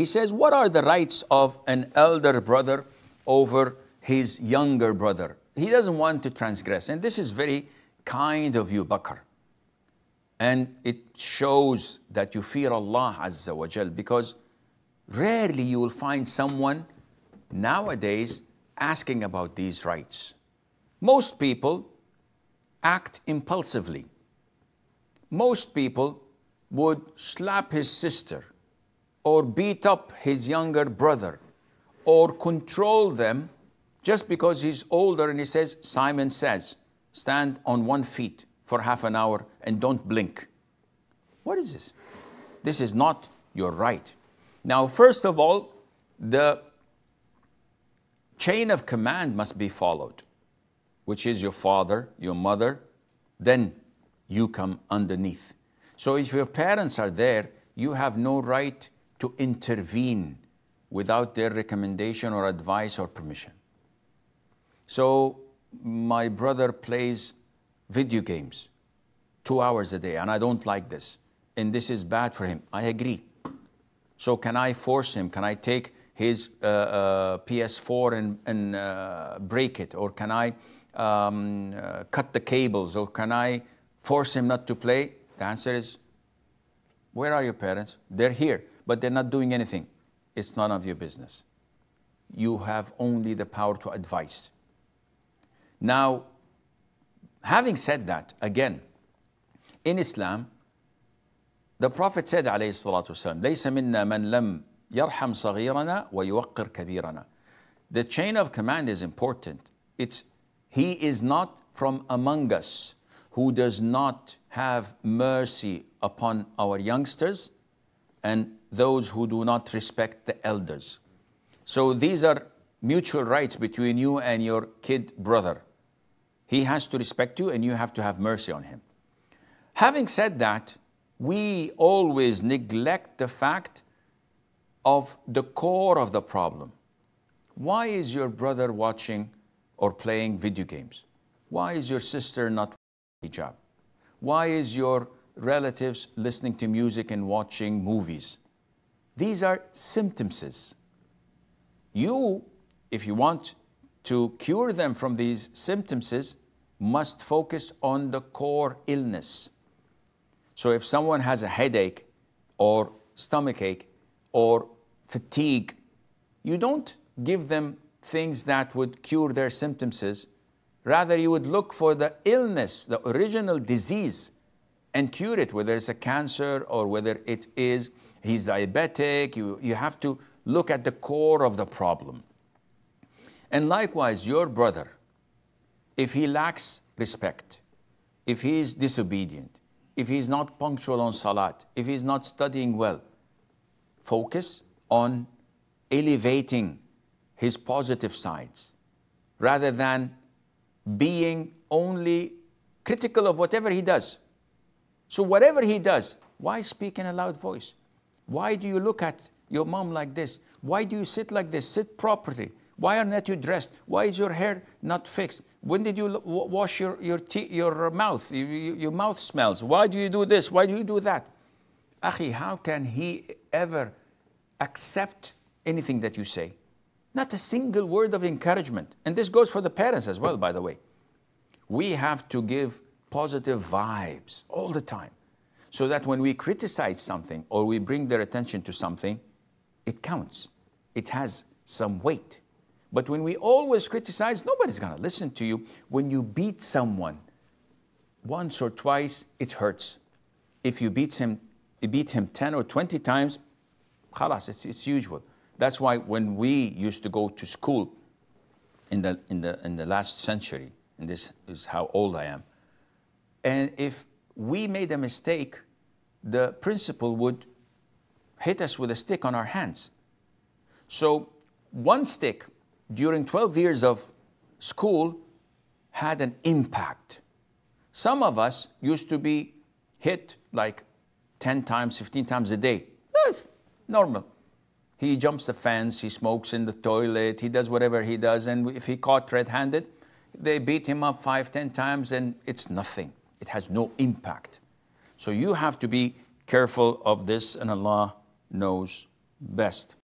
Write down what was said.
he says, What are the rights of an elder brother over his younger brother? He doesn't want to transgress. And this is very kind of you, Bakr. And it shows that you fear Allah Azza wa Jal because rarely you will find someone nowadays asking about these rights. Most people act impulsively. Most people would slap his sister or beat up his younger brother or control them just because he's older and he says, Simon says, stand on one feet for half an hour and don't blink. What is this? This is not your right. Now, first of all, the chain of command must be followed, which is your father, your mother, then you come underneath. So if your parents are there, you have no right to intervene without their recommendation or advice or permission. So my brother plays video games two hours a day, and I don't like this. And this is bad for him. I agree. So can I force him? Can I take his uh, uh, PS4 and, and uh, break it? Or can I um, uh, cut the cables? Or can I force him not to play? The answer is, where are your parents? They're here but they're not doing anything, it's none of your business. You have only the power to advise. Now, having said that, again, in Islam, the Prophet said, The chain of command is important. It's, he is not from among us who does not have mercy upon our youngsters and those who do not respect the elders. So these are mutual rights between you and your kid brother. He has to respect you and you have to have mercy on him. Having said that, we always neglect the fact of the core of the problem. Why is your brother watching or playing video games? Why is your sister not hijab? Why is your relatives listening to music and watching movies? These are symptoms. You, if you want to cure them from these symptoms, must focus on the core illness. So if someone has a headache or stomach ache or fatigue, you don't give them things that would cure their symptoms. Rather, you would look for the illness, the original disease, and cure it, whether it's a cancer or whether it is he's diabetic. You, you have to look at the core of the problem. And likewise, your brother, if he lacks respect, if he is disobedient, if he is not punctual on salat, if he is not studying well, focus on elevating his positive sides rather than being only critical of whatever he does. So whatever he does, why speak in a loud voice? Why do you look at your mom like this? Why do you sit like this? Sit properly. Why are not you dressed? Why is your hair not fixed? When did you wash your, your, your mouth? Your, your mouth smells. Why do you do this? Why do you do that? Achi, how can he ever accept anything that you say? Not a single word of encouragement. And this goes for the parents as well, by the way. We have to give positive vibes all the time so that when we criticize something or we bring their attention to something, it counts. It has some weight. But when we always criticize, nobody's going to listen to you. When you beat someone once or twice, it hurts. If you beat him, you beat him 10 or 20 times, khalas, it's, it's usual. That's why when we used to go to school in the, in the, in the last century, and this is how old I am, and if we made a mistake, the principal would hit us with a stick on our hands. So one stick during 12 years of school had an impact. Some of us used to be hit like 10 times, 15 times a day. Eh, normal. He jumps the fence, he smokes in the toilet, he does whatever he does, and if he caught red-handed, they beat him up five, ten times, and it's nothing it has no impact. So you have to be careful of this, and Allah knows best.